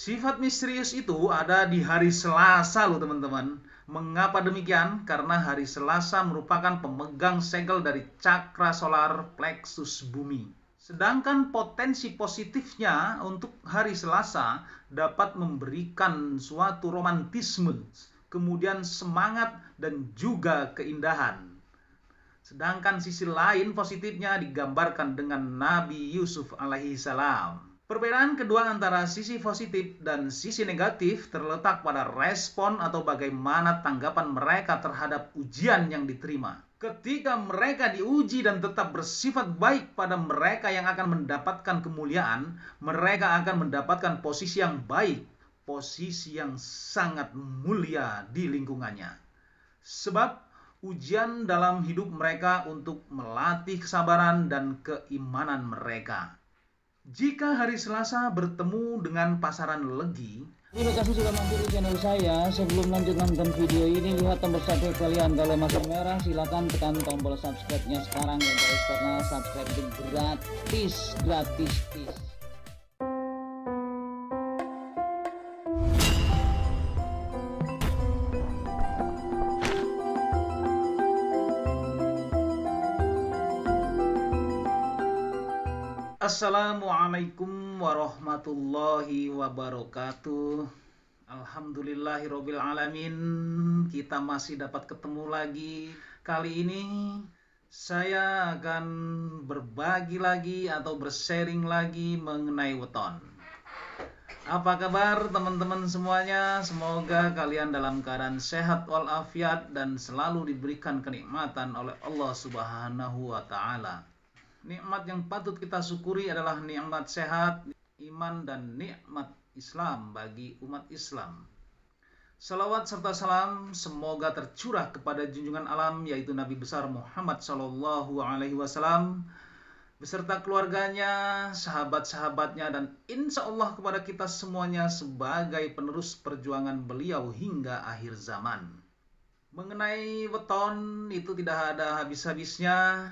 Sifat misterius itu ada di hari Selasa loh teman-teman. Mengapa demikian? Karena hari Selasa merupakan pemegang segel dari cakra solar plexus bumi. Sedangkan potensi positifnya untuk hari Selasa dapat memberikan suatu romantisme, kemudian semangat dan juga keindahan. Sedangkan sisi lain positifnya digambarkan dengan Nabi Yusuf alaihi salam. Perbedaan kedua antara sisi positif dan sisi negatif terletak pada respon atau bagaimana tanggapan mereka terhadap ujian yang diterima. Ketika mereka diuji dan tetap bersifat baik pada mereka yang akan mendapatkan kemuliaan, mereka akan mendapatkan posisi yang baik, posisi yang sangat mulia di lingkungannya. Sebab ujian dalam hidup mereka untuk melatih kesabaran dan keimanan mereka. Jika hari Selasa bertemu dengan pasaran Legi, Terima kasih sudah mampir di channel saya. Sebelum lanjut nonton video ini, lihat tombol subscribe kalian. Kalau masih merah, silahkan tekan tombol subscribe-nya sekarang ya guys, karena subscribe itu gratis, gratis. Assalamualaikum warahmatullahi wabarakatuh. Alhamdulillahirabbil alamin. Kita masih dapat ketemu lagi. Kali ini saya akan berbagi lagi atau bersharing lagi mengenai weton. Apa kabar teman-teman semuanya? Semoga kalian dalam keadaan sehat walafiat dan selalu diberikan kenikmatan oleh Allah Subhanahu wa taala nikmat yang patut kita syukuri adalah nikmat sehat, iman dan nikmat Islam bagi umat Islam. Salawat serta salam semoga tercurah kepada junjungan alam yaitu Nabi besar Muhammad Shallallahu Alaihi Wasallam beserta keluarganya, sahabat-sahabatnya dan insya Allah kepada kita semuanya sebagai penerus perjuangan beliau hingga akhir zaman. Mengenai weton itu tidak ada habis-habisnya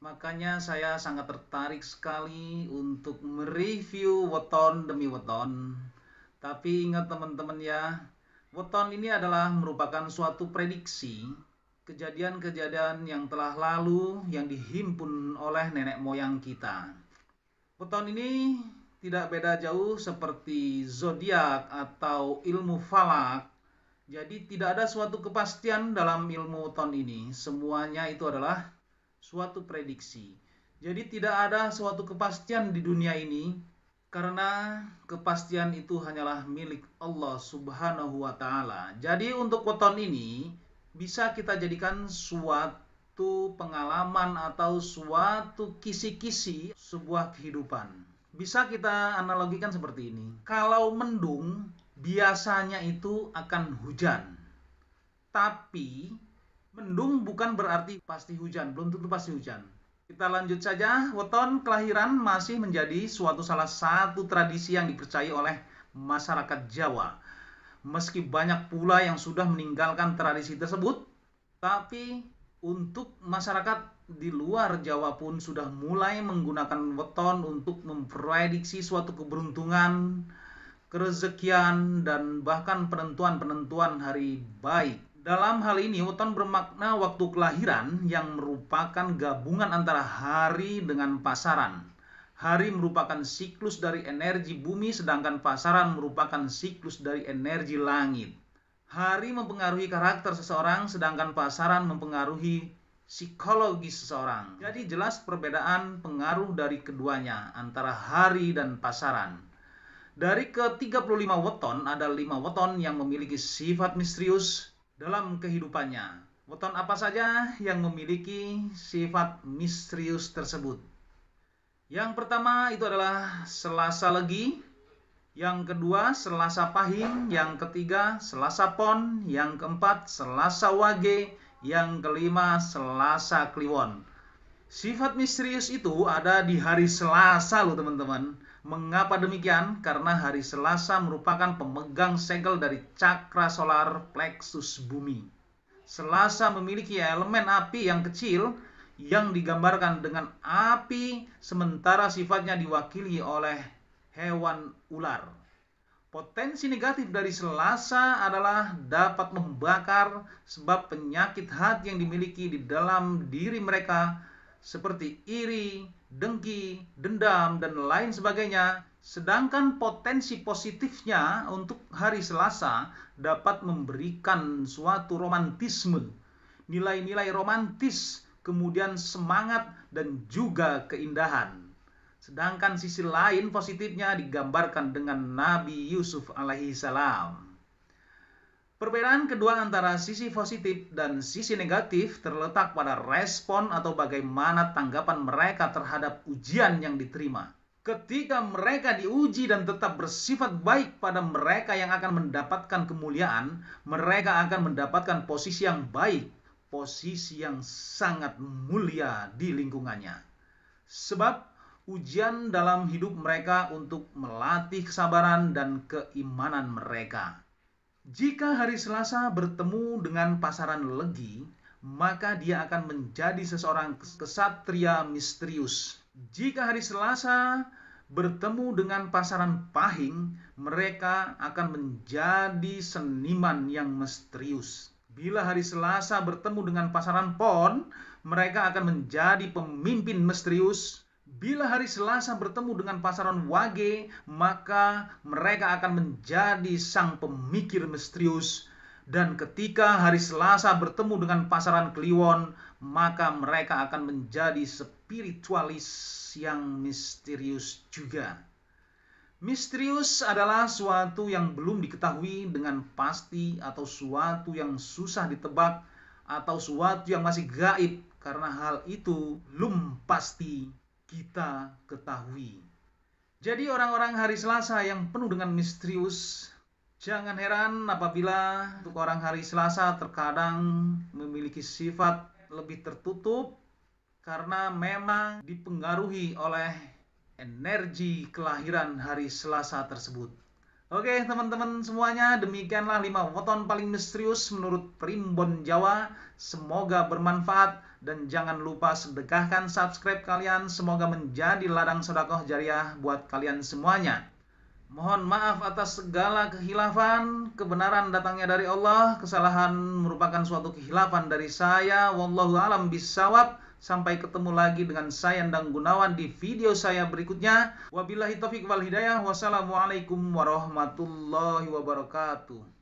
Makanya saya sangat tertarik sekali untuk mereview weton demi weton. Tapi ingat teman-teman ya, weton ini adalah merupakan suatu prediksi kejadian-kejadian yang telah lalu yang dihimpun oleh nenek moyang kita. Weton ini tidak beda jauh seperti zodiak atau ilmu falak. Jadi tidak ada suatu kepastian dalam ilmu weton ini. Semuanya itu adalah suatu prediksi. Jadi tidak ada suatu kepastian di dunia ini karena kepastian itu hanyalah milik Allah Subhanahu wa taala. Jadi untuk weton ini bisa kita jadikan suatu pengalaman atau suatu kisi-kisi sebuah kehidupan. Bisa kita analogikan seperti ini. Kalau mendung biasanya itu akan hujan. Tapi Mendung bukan berarti pasti hujan, belum tentu pasti hujan. Kita lanjut saja, weton kelahiran masih menjadi suatu salah satu tradisi yang dipercayai oleh masyarakat Jawa. Meski banyak pula yang sudah meninggalkan tradisi tersebut, tapi untuk masyarakat di luar Jawa pun sudah mulai menggunakan weton untuk memprediksi suatu keberuntungan, kerezekian, dan bahkan penentuan-penentuan hari baik. Dalam hal ini, weton bermakna waktu kelahiran yang merupakan gabungan antara hari dengan pasaran. Hari merupakan siklus dari energi bumi, sedangkan pasaran merupakan siklus dari energi langit. Hari mempengaruhi karakter seseorang, sedangkan pasaran mempengaruhi psikologi seseorang. Jadi jelas perbedaan pengaruh dari keduanya antara hari dan pasaran. Dari ke-35 weton, ada 5 weton yang memiliki sifat misterius, dalam kehidupannya. Weton apa saja yang memiliki sifat misterius tersebut? Yang pertama itu adalah Selasa Legi, yang kedua Selasa Pahing, yang ketiga Selasa Pon, yang keempat Selasa Wage, yang kelima Selasa Kliwon. Sifat misterius itu ada di hari Selasa loh teman-teman. Mengapa demikian? Karena hari Selasa merupakan pemegang segel dari cakra solar plexus bumi. Selasa memiliki elemen api yang kecil yang digambarkan dengan api sementara sifatnya diwakili oleh hewan ular. Potensi negatif dari Selasa adalah dapat membakar sebab penyakit hati yang dimiliki di dalam diri mereka seperti iri, dengki, dendam, dan lain sebagainya. Sedangkan potensi positifnya untuk hari Selasa dapat memberikan suatu romantisme, nilai-nilai romantis, kemudian semangat, dan juga keindahan. Sedangkan sisi lain positifnya digambarkan dengan Nabi Yusuf alaihissalam. Perbedaan kedua antara sisi positif dan sisi negatif terletak pada respon atau bagaimana tanggapan mereka terhadap ujian yang diterima. Ketika mereka diuji dan tetap bersifat baik pada mereka yang akan mendapatkan kemuliaan, mereka akan mendapatkan posisi yang baik, posisi yang sangat mulia di lingkungannya. Sebab ujian dalam hidup mereka untuk melatih kesabaran dan keimanan mereka. Jika hari Selasa bertemu dengan pasaran Legi, maka dia akan menjadi seseorang kesatria misterius. Jika hari Selasa bertemu dengan pasaran Pahing, mereka akan menjadi seniman yang misterius. Bila hari Selasa bertemu dengan pasaran Pon, mereka akan menjadi pemimpin misterius. Bila hari Selasa bertemu dengan pasaran Wage, maka mereka akan menjadi sang pemikir misterius. Dan ketika hari Selasa bertemu dengan pasaran Kliwon, maka mereka akan menjadi spiritualis yang misterius juga. Misterius adalah suatu yang belum diketahui dengan pasti atau suatu yang susah ditebak atau suatu yang masih gaib karena hal itu belum pasti kita ketahui. Jadi orang-orang hari Selasa yang penuh dengan misterius, jangan heran apabila untuk orang hari Selasa terkadang memiliki sifat lebih tertutup karena memang dipengaruhi oleh energi kelahiran hari Selasa tersebut. Oke teman-teman semuanya demikianlah 5 weton paling misterius menurut Primbon Jawa. Semoga bermanfaat dan jangan lupa sedekahkan subscribe kalian. Semoga menjadi ladang sodakoh jariah buat kalian semuanya. Mohon maaf atas segala kehilafan, kebenaran datangnya dari Allah, kesalahan merupakan suatu kehilafan dari saya. Wallahu alam bisawab. Sampai ketemu lagi dengan saya Endang Gunawan di video saya berikutnya. Wabillahi taufik wal hidayah. Wassalamualaikum warahmatullahi wabarakatuh.